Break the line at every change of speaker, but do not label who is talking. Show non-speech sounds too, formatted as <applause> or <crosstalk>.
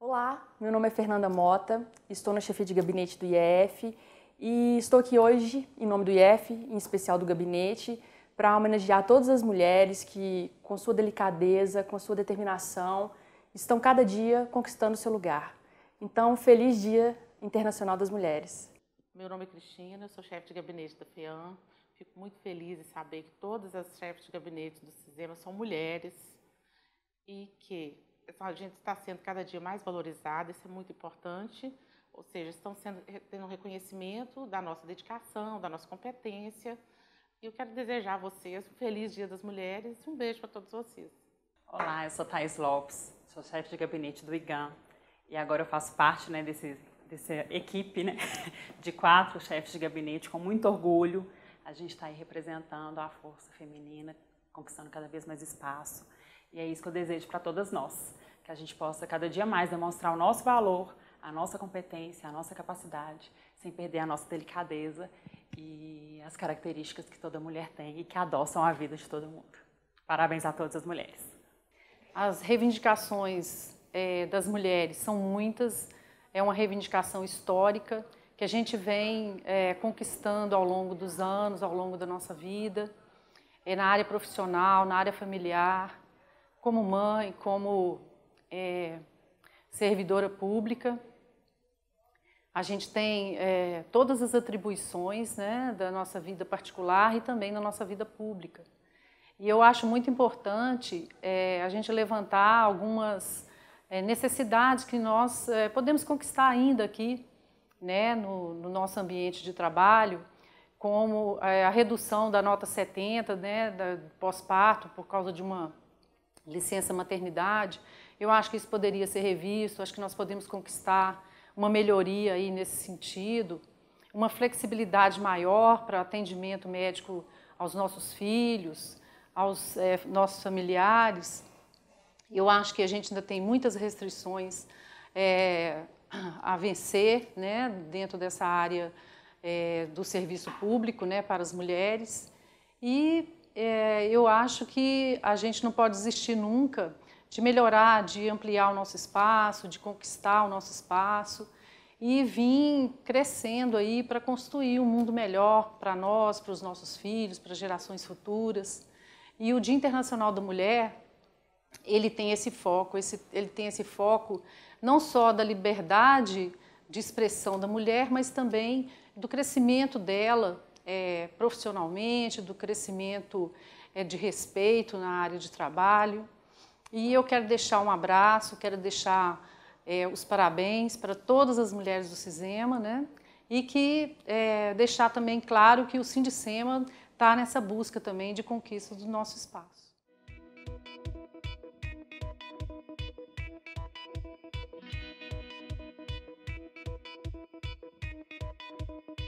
Olá,
meu nome é Fernanda Mota,
estou na chefia de gabinete do IEF e estou aqui hoje em nome do IEF, em especial do gabinete, para homenagear todas as mulheres que, com sua delicadeza, com sua determinação, estão cada dia conquistando seu lugar. Então, feliz Dia Internacional das Mulheres.
Meu nome é Cristina, eu sou chefe de gabinete da FEAM. Fico muito feliz em saber que todas as chefes de gabinete do CISEMA são mulheres e que a gente está sendo cada dia mais valorizada, isso é muito importante. Ou seja, estão sendo, tendo um reconhecimento da nossa dedicação, da nossa competência. E eu quero desejar a vocês um feliz Dia das Mulheres e um beijo para todos vocês. Olá,
eu sou Thais Lopes, sou chefe de gabinete do IGAM e agora eu faço parte né, desse, dessa equipe né, <laughs> de quatro chefes de gabinete com muito orgulho. A gente está aí representando a força feminina, conquistando cada vez mais espaço. E é isso que eu desejo para todas nós, que a gente possa cada dia mais demonstrar o nosso valor, a nossa competência, a nossa capacidade, sem perder a nossa delicadeza e as características que toda mulher tem e que adoçam a vida de todo mundo. Parabéns a todas as mulheres.
As reivindicações é, das mulheres são muitas, é uma reivindicação histórica que a gente vem é, conquistando ao longo dos anos, ao longo da nossa vida, é, na área profissional, na área familiar, como mãe, como é, servidora pública. A gente tem é, todas as atribuições né, da nossa vida particular e também da nossa vida pública. E eu acho muito importante é, a gente levantar algumas é, necessidades que nós é, podemos conquistar ainda aqui né, no, no nosso ambiente de trabalho como é, a redução da nota 70, né, pós-parto, por causa de uma licença maternidade, eu acho que isso poderia ser revisto, acho que nós podemos conquistar uma melhoria aí nesse sentido, uma flexibilidade maior para atendimento médico aos nossos filhos, aos é, nossos familiares. Eu acho que a gente ainda tem muitas restrições é, a vencer né, dentro dessa área é, do serviço público né, para as mulheres. E é, eu acho que a gente não pode desistir nunca de melhorar, de ampliar o nosso espaço, de conquistar o nosso espaço e vir crescendo aí para construir um mundo melhor para nós, para os nossos filhos, para gerações futuras. E o Dia Internacional da Mulher, ele tem esse foco, esse, ele tem esse foco não só da liberdade de expressão da mulher, mas também do crescimento dela é, profissionalmente, do crescimento é, de respeito na área de trabalho. E eu quero deixar um abraço, quero deixar é, os parabéns para todas as mulheres do Cisema, né? E que é, deixar também claro que o Sindicema está nessa busca também de conquista do nosso espaço. Thank you.